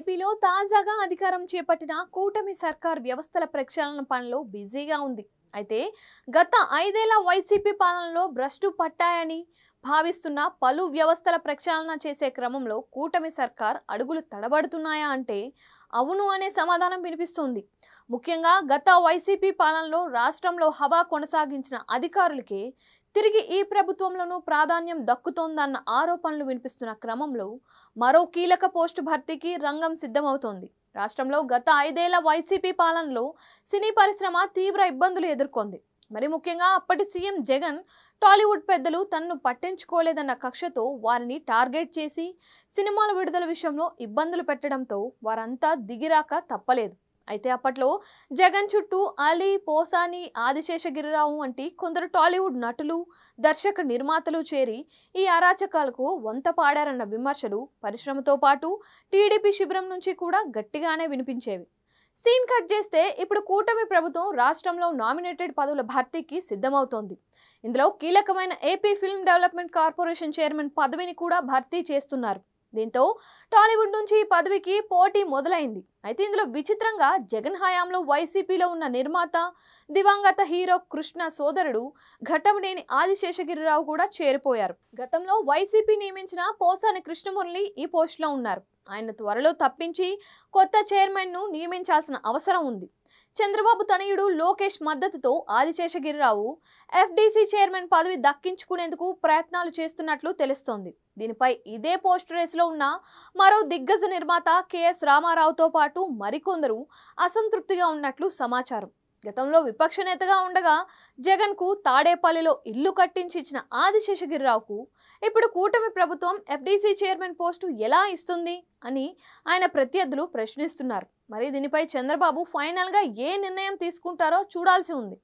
ఏపీలో తాజాగా అధికారం చేపట్టిన కూటమి సర్కార్ వ్యవస్థల ప్రక్షాళన పనిలో బిజీగా ఉంది అయితే గత ఐదేళ్ల వైసీపీ పాలనలో భ్రష్టు పట్టాయని భావిస్తున్న పలు వ్యవస్థల ప్రక్షాళన చేసే క్రమంలో కూటమి సర్కార్ అడుగులు తడబడుతున్నాయా అంటే అవును అనే సమాధానం వినిపిస్తుంది ముఖ్యంగా గత వైసీపీ పాలనలో రాష్ట్రంలో హవా కొనసాగించిన అధికారులకి తిరిగి ఈ ప్రభుత్వంలోనూ ప్రాధాన్యం దక్కుతోందన్న ఆరోపణలు వినిపిస్తున్న క్రమంలో మరో కీలక పోస్టు భర్తీకి రంగం సిద్ధమవుతోంది రాష్ట్రంలో గత ఐదేళ్ల వైసీపీ పాలనలో సినీ పరిశ్రమ తీవ్ర ఇబ్బందులు ఎదుర్కొంది మరి ముఖ్యంగా అప్పటి సీఎం జగన్ టాలీవుడ్ పెద్దలు తన్ను పట్టించుకోలేదన్న కక్షతో వారిని టార్గెట్ చేసి సినిమాల విడుదల విషయంలో ఇబ్బందులు పెట్టడంతో వారంతా దిగిరాక తప్పలేదు అయితే అప్పట్లో జగన్ చుట్టూ అలీ పోసాని ఆదిశేషగిరిరావు వంటి కొందరు టాలీవుడ్ నటులు దర్శక నిర్మాతలు చేరి ఈ అరాచకాలకు వంత పాడారన్న విమర్శలు పరిశ్రమతో పాటు టీడీపీ శిబిరం నుంచి కూడా గట్టిగానే వినిపించేవి సీన్ కట్ చేస్తే ఇప్పుడు కూటమి ప్రభుత్వం రాష్ట్రంలో నామినేటెడ్ పదవుల భర్తీకి సిద్ధమవుతోంది ఇందులో కీలకమైన AP film development corporation chairman పదవిని కూడా భర్తీ చేస్తున్నారు దీంతో టాలీవుడ్ నుంచి పదవికి పోటీ మొదలైంది అయితే ఇందులో విచిత్రంగా జగన్ హయాంలో వైసీపీలో ఉన్న నిర్మాత దివంగత హీరో కృష్ణ సోదరుడు ఘట్టమనేని ఆదిశేషగిరిరావు కూడా చేరిపోయారు గతంలో వైసీపీ నియమించిన పోసాని కృష్ణమురళి ఈ పోస్టులో ఉన్నారు ఆయన త్వరలో తప్పించి కొత్త చైర్మన్ను నియమించాల్సిన అవసరం ఉంది చంద్రబాబు తనయుడు లోకేష్ మద్దతుతో ఆదిశేషగిరిరావు ఎఫ్డీసీ చైర్మన్ పదవి దక్కించుకునేందుకు ప్రయత్నాలు చేస్తున్నట్లు తెలుస్తోంది దీనిపై ఇదే పోస్ట్ రేసులో ఉన్న మరో దిగ్గజ నిర్మాత కెఎస్ రామారావుతో పాటు మరికొందరు అసంతృప్తిగా ఉన్నట్లు సమాచారం గతంలో విపక్ష నేతగా ఉండగా జగన్కు తాడేపల్లిలో ఇల్లు కట్టించి ఇచ్చిన ఆదిశేషగిరిరావుకు ఇప్పుడు కూటమి ప్రభుత్వం ఎఫ్డీసీ చైర్మన్ పోస్టు ఎలా ఇస్తుంది అని ఆయన ప్రత్యర్థులు ప్రశ్నిస్తున్నారు మరి దీనిపై చంద్రబాబు ఫైనల్గా ఏ నిర్ణయం తీసుకుంటారో చూడాల్సి ఉంది